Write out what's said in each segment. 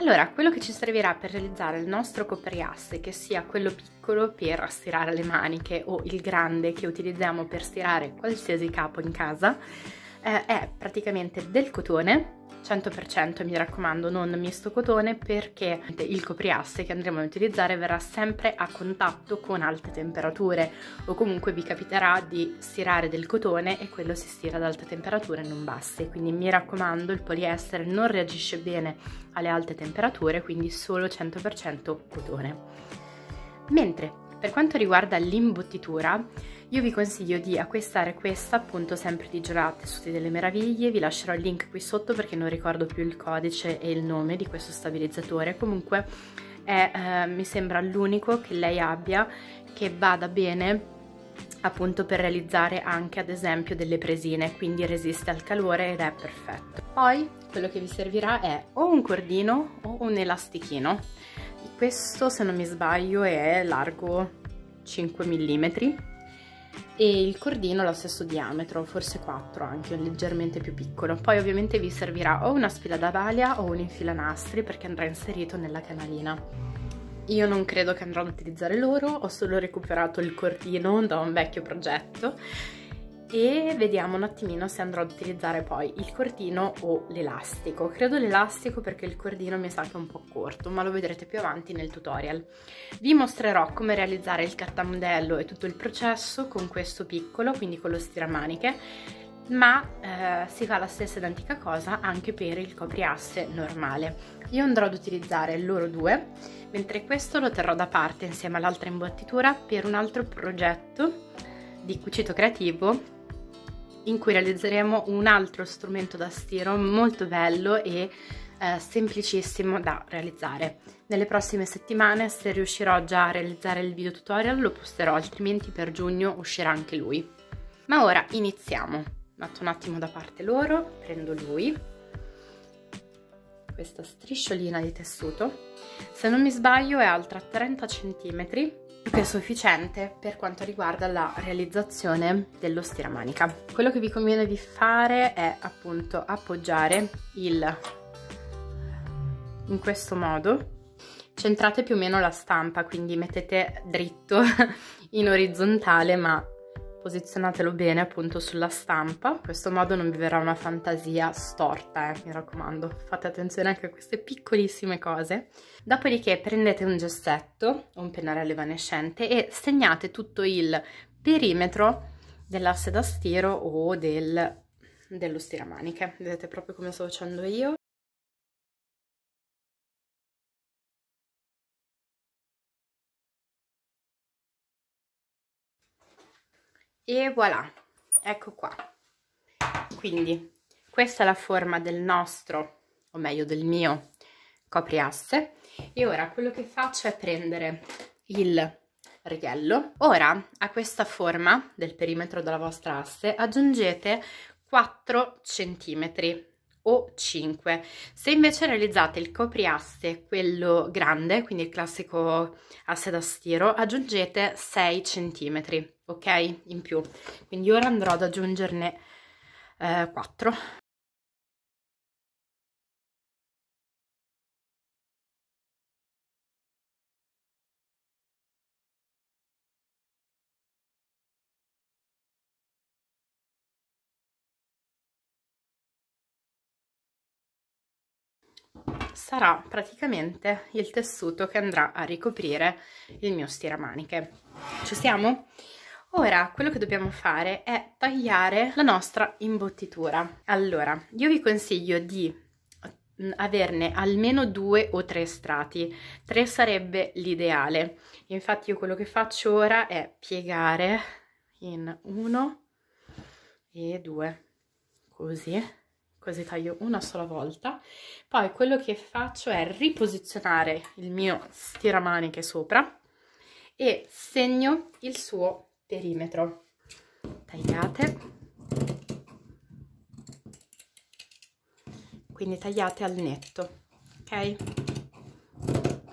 Allora, quello che ci servirà per realizzare il nostro copriasse, che sia quello piccolo per stirare le maniche o il grande che utilizziamo per stirare qualsiasi capo in casa, eh, è praticamente del cotone 100% mi raccomando non misto cotone perché il copriasse che andremo a utilizzare verrà sempre a contatto con alte temperature o comunque vi capiterà di stirare del cotone e quello si stira ad alte temperature e non basse quindi mi raccomando il poliestere non reagisce bene alle alte temperature quindi solo 100% cotone mentre per quanto riguarda l'imbottitura, io vi consiglio di acquistare questa appunto sempre di Gelate Tessuti delle Meraviglie, vi lascerò il link qui sotto perché non ricordo più il codice e il nome di questo stabilizzatore, comunque è, eh, mi sembra l'unico che lei abbia che vada bene appunto per realizzare anche ad esempio delle presine quindi resiste al calore ed è perfetto poi quello che vi servirà è o un cordino o un elastichino questo se non mi sbaglio è largo 5 mm e il cordino lo stesso diametro, forse 4 anche, leggermente più piccolo. Poi ovviamente vi servirà o una spilla da balia o un infilanastri perché andrà inserito nella canalina. Io non credo che andrò ad utilizzare loro, ho solo recuperato il cordino da un vecchio progetto e vediamo un attimino se andrò ad utilizzare poi il cordino o l'elastico. Credo l'elastico perché il cordino mi sa che è un po' corto, ma lo vedrete più avanti nel tutorial. Vi mostrerò come realizzare il cattamodello e tutto il processo con questo piccolo, quindi con lo stiramaniche, ma eh, si fa la stessa identica cosa anche per il copriasse normale. Io andrò ad utilizzare loro due, mentre questo lo terrò da parte insieme all'altra imbottitura per un altro progetto di cucito creativo in cui realizzeremo un altro strumento da stiro molto bello e eh, semplicissimo da realizzare. Nelle prossime settimane se riuscirò già a realizzare il video tutorial lo posterò altrimenti per giugno uscirà anche lui. Ma ora iniziamo. Metto un attimo da parte loro, prendo lui, questa strisciolina di tessuto. Se non mi sbaglio è alta 30 cm che sufficiente per quanto riguarda la realizzazione dello stiramanica. Quello che vi conviene di fare è appunto appoggiare il in questo modo centrate più o meno la stampa quindi mettete dritto in orizzontale ma posizionatelo bene appunto sulla stampa, in questo modo non vi verrà una fantasia storta, eh, mi raccomando, fate attenzione anche a queste piccolissime cose. Dopodiché prendete un gessetto o un pennarello evanescente e segnate tutto il perimetro dell'asse da stiro o del, dello stiramaniche, vedete proprio come sto facendo io. e voilà ecco qua quindi questa è la forma del nostro o meglio del mio copriasse e ora quello che faccio è prendere il righello ora a questa forma del perimetro della vostra asse aggiungete 4 centimetri o 5 se invece realizzate il copriasse quello grande quindi il classico asse da stiro aggiungete 6 centimetri ok? In più. Quindi ora andrò ad aggiungerne eh, 4. sarà praticamente il tessuto che andrà a ricoprire il mio stiramaniche. Ci siamo? Ora quello che dobbiamo fare è tagliare la nostra imbottitura. Allora, io vi consiglio di mm, averne almeno due o tre strati, tre sarebbe l'ideale. Infatti io quello che faccio ora è piegare in uno e due, così così taglio una sola volta. Poi quello che faccio è riposizionare il mio stiramaniche sopra e segno il suo perimetro tagliate quindi tagliate al netto ok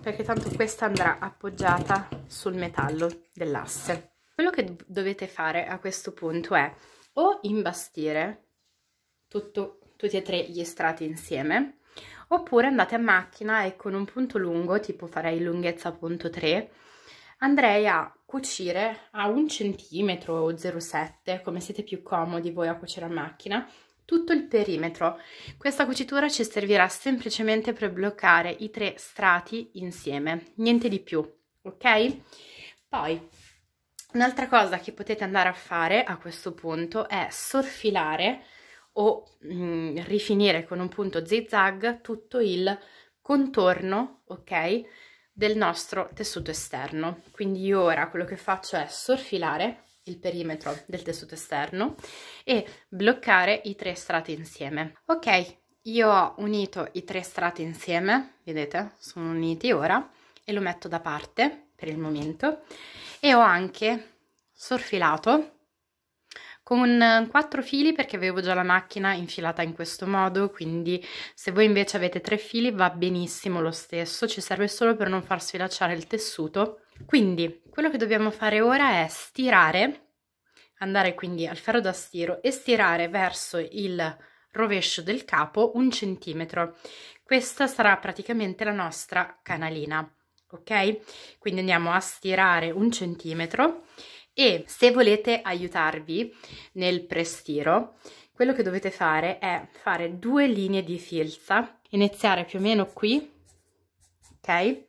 perché tanto questa andrà appoggiata sul metallo dell'asse quello che dovete fare a questo punto è o imbastire tutto, tutti e tre gli strati insieme oppure andate a macchina e con un punto lungo tipo farei lunghezza punto 3 andrei a cucire a un centimetro o 0,7 come siete più comodi voi a cucire a macchina tutto il perimetro. Questa cucitura ci servirà semplicemente per bloccare i tre strati insieme, niente di più, ok? Poi, un'altra cosa che potete andare a fare a questo punto è sorfilare o mh, mm, rifinire con un punto zigzag tutto il contorno, ok? del nostro tessuto esterno. Quindi io ora quello che faccio è sorfilare il perimetro del tessuto esterno e bloccare i tre strati insieme. Ok, io ho unito i tre strati insieme, vedete, sono uniti ora, e lo metto da parte per il momento e ho anche sorfilato con eh, quattro fili perché avevo già la macchina infilata in questo modo, quindi se voi invece avete tre fili va benissimo lo stesso, ci serve solo per non far sfilacciare il tessuto. Quindi quello che dobbiamo fare ora è stirare, andare quindi al ferro da stiro e stirare verso il rovescio del capo un centimetro. Questa sarà praticamente la nostra canalina, ok? Quindi andiamo a stirare un centimetro e se volete aiutarvi nel prestiro quello che dovete fare è fare due linee di filza iniziare più o meno qui ok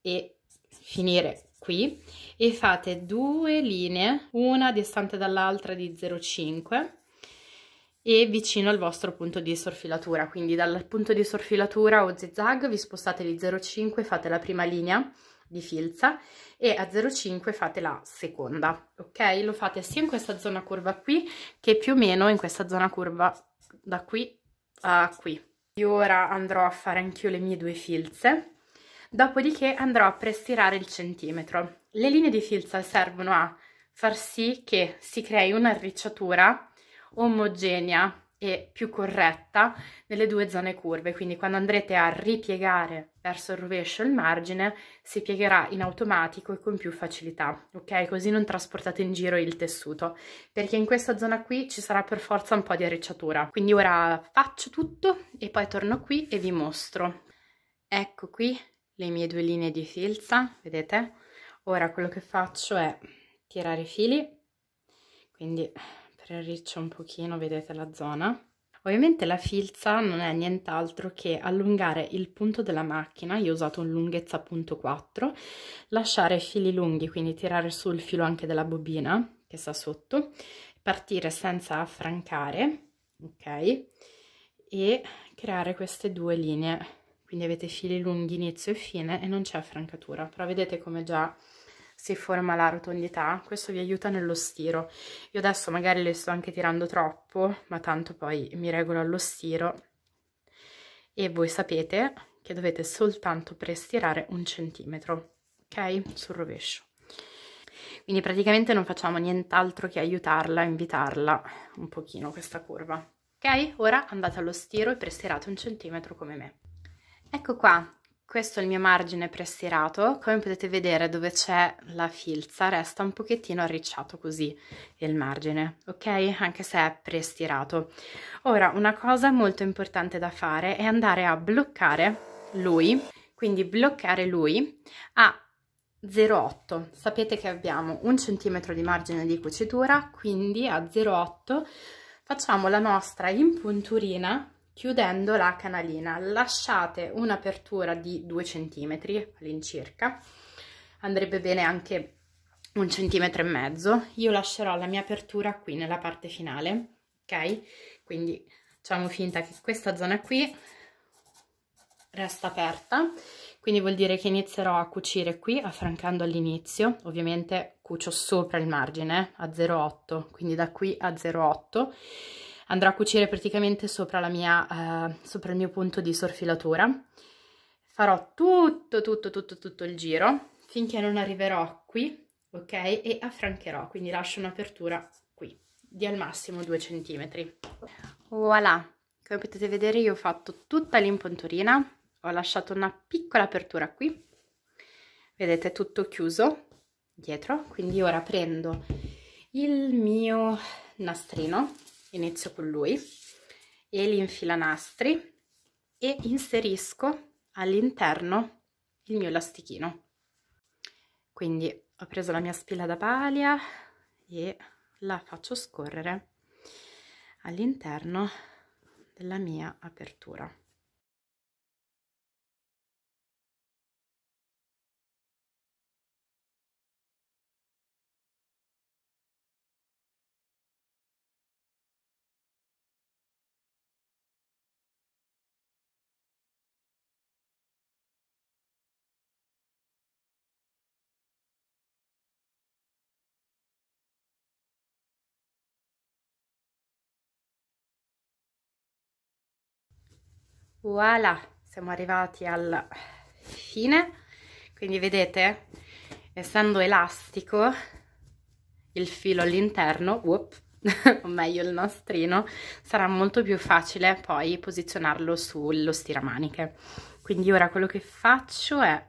e finire qui e fate due linee una distante dall'altra di 0,5 e vicino al vostro punto di sorfilatura quindi dal punto di sorfilatura o zigzag vi spostate di 0,5 fate la prima linea di filza e a 0,5 fate la seconda, ok? Lo fate sia in questa zona curva qui che più o meno in questa zona curva da qui a qui. Io ora andrò a fare anch'io le mie due filze, dopodiché andrò a prestirare il centimetro. Le linee di filza servono a far sì che si crei un'arricciatura omogenea e più corretta nelle due zone curve, quindi quando andrete a ripiegare verso il rovescio il margine si piegherà in automatico e con più facilità, ok? Così non trasportate in giro il tessuto, perché in questa zona qui ci sarà per forza un po' di arricciatura. Quindi ora faccio tutto e poi torno qui e vi mostro. Ecco qui le mie due linee di filza, vedete? Ora quello che faccio è tirare i fili, quindi riarriccio un pochino, vedete la zona. Ovviamente la filza non è nient'altro che allungare il punto della macchina, io ho usato un lunghezza punto 4, lasciare fili lunghi, quindi tirare su il filo anche della bobina che sta sotto, partire senza affrancare, ok? E creare queste due linee, quindi avete fili lunghi inizio e fine e non c'è affrancatura, però vedete come già si forma la rotondità, questo vi aiuta nello stiro. Io adesso magari le sto anche tirando troppo, ma tanto poi mi regolo allo stiro e voi sapete che dovete soltanto prestirare un centimetro, ok? Sul rovescio. Quindi praticamente non facciamo nient'altro che aiutarla, invitarla un pochino questa curva. Ok? Ora andate allo stiro e prestirate un centimetro come me. Ecco qua, questo è il mio margine prestirato, come potete vedere dove c'è la filza resta un pochettino arricciato così il margine, ok? Anche se è prestirato. Ora, una cosa molto importante da fare è andare a bloccare lui, quindi bloccare lui a 0,8. Sapete che abbiamo un centimetro di margine di cucitura, quindi a 0,8 facciamo la nostra impunturina chiudendo la canalina lasciate un'apertura di 2 cm all'incirca andrebbe bene anche un centimetro e mezzo io lascerò la mia apertura qui nella parte finale ok quindi facciamo finta che questa zona qui resta aperta quindi vuol dire che inizierò a cucire qui affrancando all'inizio ovviamente cucio sopra il margine eh, a 0,8 quindi da qui a 0,8 andrò a cucire praticamente sopra, mia, eh, sopra il mio punto di sorfilatura farò tutto tutto tutto tutto il giro finché non arriverò qui ok e affrancherò quindi lascio un'apertura qui di al massimo 2 cm voilà come potete vedere io ho fatto tutta l'impontorina ho lasciato una piccola apertura qui vedete tutto chiuso dietro quindi ora prendo il mio nastrino inizio con lui e li e inserisco all'interno il mio elastichino quindi ho preso la mia spilla da palia e la faccio scorrere all'interno della mia apertura voilà siamo arrivati alla fine quindi vedete essendo elastico il filo all'interno o meglio il nastrino sarà molto più facile poi posizionarlo sullo stiramaniche quindi ora quello che faccio è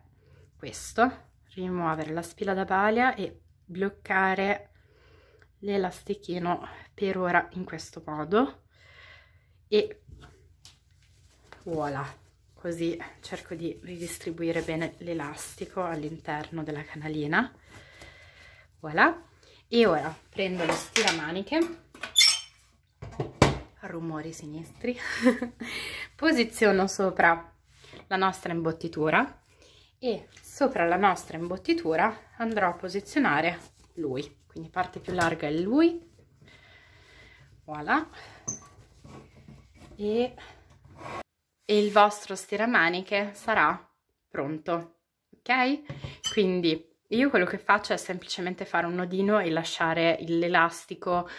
questo rimuovere la spilla da balia e bloccare l'elastichino per ora in questo modo e scuola così cerco di ridistribuire bene l'elastico all'interno della canalina voilà e ora prendo lo stiramaniche rumori sinistri posiziono sopra la nostra imbottitura e sopra la nostra imbottitura andrò a posizionare lui quindi parte più larga è lui voilà e e il vostro stiramaniche sarà pronto, ok? Quindi io quello che faccio è semplicemente fare un nodino e lasciare l'elastico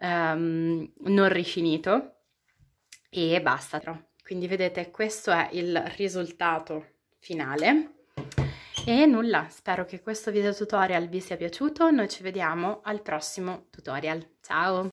um, non rifinito e basta. Quindi vedete questo è il risultato finale e nulla, spero che questo video tutorial vi sia piaciuto, noi ci vediamo al prossimo tutorial, ciao!